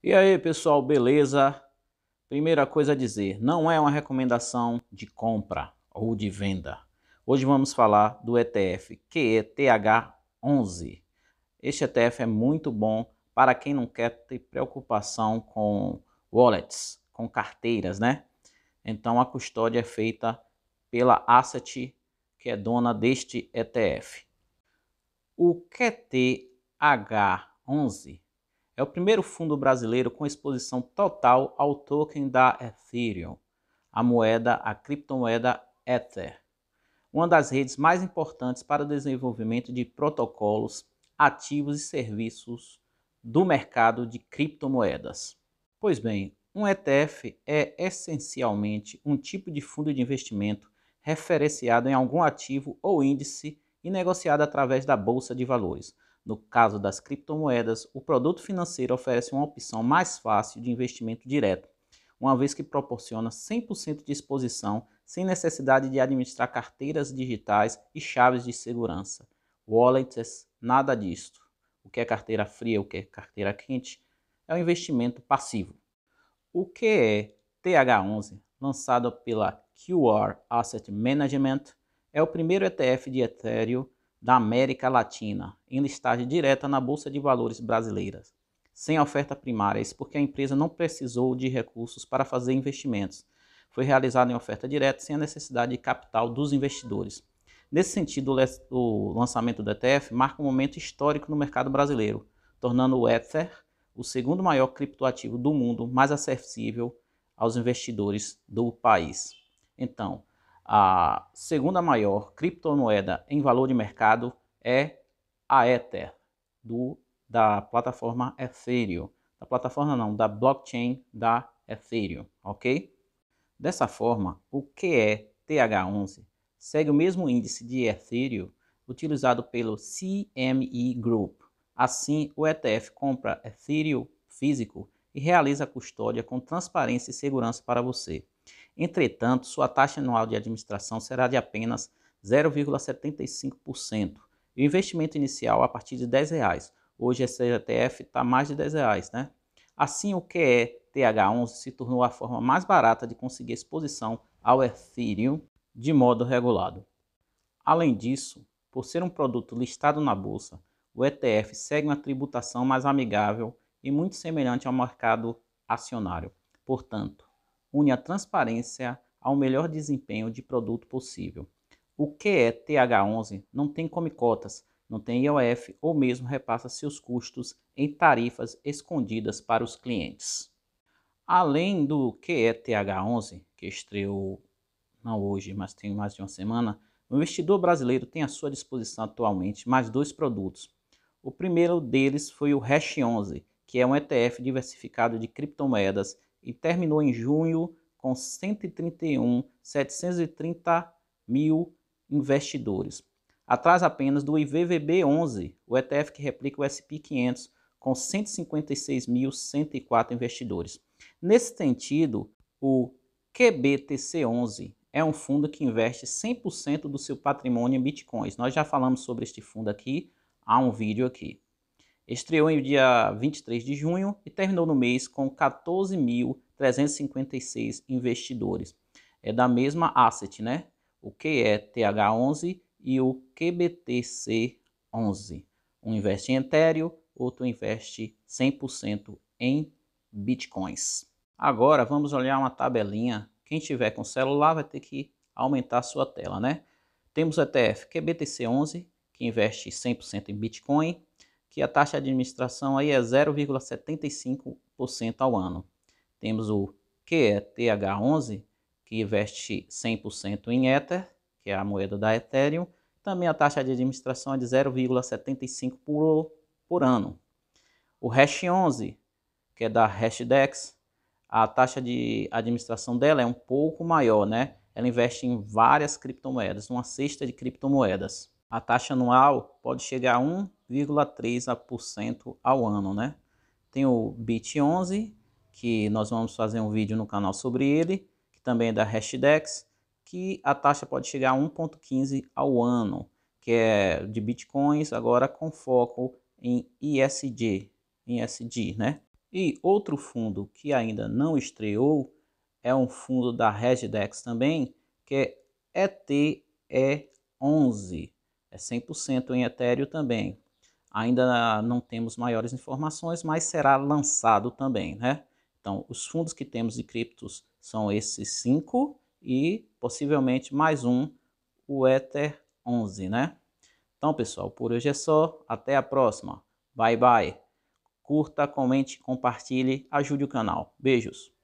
E aí pessoal, beleza? Primeira coisa a dizer, não é uma recomendação de compra ou de venda. Hoje vamos falar do ETF QETH11. Este ETF é muito bom para quem não quer ter preocupação com wallets, com carteiras, né? Então a custódia é feita pela Asset, que é dona deste ETF. O QTH11 é o primeiro fundo brasileiro com exposição total ao token da Ethereum, a moeda, a criptomoeda Ether, uma das redes mais importantes para o desenvolvimento de protocolos, ativos e serviços do mercado de criptomoedas. Pois bem, um ETF é essencialmente um tipo de fundo de investimento referenciado em algum ativo ou índice e negociado através da bolsa de valores. No caso das criptomoedas, o produto financeiro oferece uma opção mais fácil de investimento direto, uma vez que proporciona 100% de exposição sem necessidade de administrar carteiras digitais e chaves de segurança. Wallets, nada disto. O que é carteira fria, o que é carteira quente, é um investimento passivo. O que é TH11, lançado pela QR Asset Management, é o primeiro ETF de Ethereum da América Latina em listagem direta na Bolsa de Valores brasileira, sem oferta primária, isso porque a empresa não precisou de recursos para fazer investimentos. Foi realizada em oferta direta sem a necessidade de capital dos investidores. Nesse sentido, o lançamento do ETF marca um momento histórico no mercado brasileiro, tornando o Ether o segundo maior criptoativo do mundo mais acessível aos investidores do país. Então, a segunda maior criptomoeda em valor de mercado é a Ether, do, da plataforma Ethereum. Da plataforma não, da blockchain da Ethereum, ok? Dessa forma, o QETH11 é segue o mesmo índice de Ethereum utilizado pelo CME Group. Assim, o ETF compra Ethereum físico e realiza a custódia com transparência e segurança para você. Entretanto, sua taxa anual de administração será de apenas 0,75%. E o investimento inicial a partir de R$ reais. Hoje esse ETF está mais de R$ reais, né? Assim, o th 11 se tornou a forma mais barata de conseguir exposição ao Ethereum de modo regulado. Além disso, por ser um produto listado na bolsa, o ETF segue uma tributação mais amigável e muito semelhante ao mercado acionário. Portanto, une a transparência ao melhor desempenho de produto possível. O QETH11 é não tem comicotas, não tem IOF ou mesmo repassa seus custos em tarifas escondidas para os clientes. Além do QETH11, é que estreou não hoje, mas tem mais de uma semana, o investidor brasileiro tem à sua disposição atualmente mais dois produtos. O primeiro deles foi o Hash 11, que é um ETF diversificado de criptomoedas e terminou em junho com 131,730 mil investidores. Atrás apenas do IVVB11, o ETF que replica o SP500, com 156.104 investidores. Nesse sentido, o QBTC11 é um fundo que investe 100% do seu patrimônio em bitcoins. Nós já falamos sobre este fundo aqui, há um vídeo aqui. Estreou em dia 23 de junho e terminou no mês com 14.356 investidores. É da mesma asset, né? O QETH11 e o QBTC11. Um investe em Ethereum, outro investe 100% em Bitcoins. Agora vamos olhar uma tabelinha. Quem tiver com celular vai ter que aumentar a sua tela, né? Temos o ETF QBTC11, que investe 100% em Bitcoin, que a taxa de administração aí é 0,75% ao ano. Temos o QETH11, que investe 100% em Ether, que é a moeda da Ethereum. Também a taxa de administração é de 0,75 por, por ano. O Hash 11, que é da Hashdex, a taxa de administração dela é um pouco maior, né? Ela investe em várias criptomoedas, uma cesta de criptomoedas. A taxa anual pode chegar a 1 cento ao ano, né? Tem o Bit 11, que nós vamos fazer um vídeo no canal sobre ele, que também é da Hashdex, que a taxa pode chegar a 1,15 ao ano, que é de bitcoins, agora com foco em ISG, em né? E outro fundo que ainda não estreou é um fundo da Regidex também, que é ETE11, é 100% em Ethereum também. Ainda não temos maiores informações, mas será lançado também, né? Então, os fundos que temos de criptos são esses cinco e possivelmente mais um, o Ether 11, né? Então, pessoal, por hoje é só. Até a próxima. Bye, bye. Curta, comente, compartilhe, ajude o canal. Beijos.